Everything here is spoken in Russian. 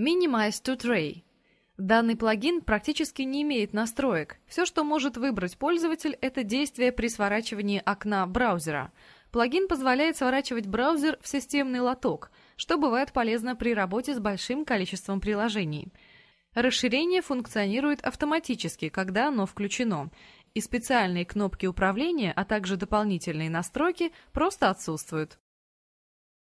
Minimize to Tray. Данный плагин практически не имеет настроек. Все, что может выбрать пользователь, это действие при сворачивании окна браузера. Плагин позволяет сворачивать браузер в системный лоток, что бывает полезно при работе с большим количеством приложений. Расширение функционирует автоматически, когда оно включено, и специальные кнопки управления, а также дополнительные настройки просто отсутствуют.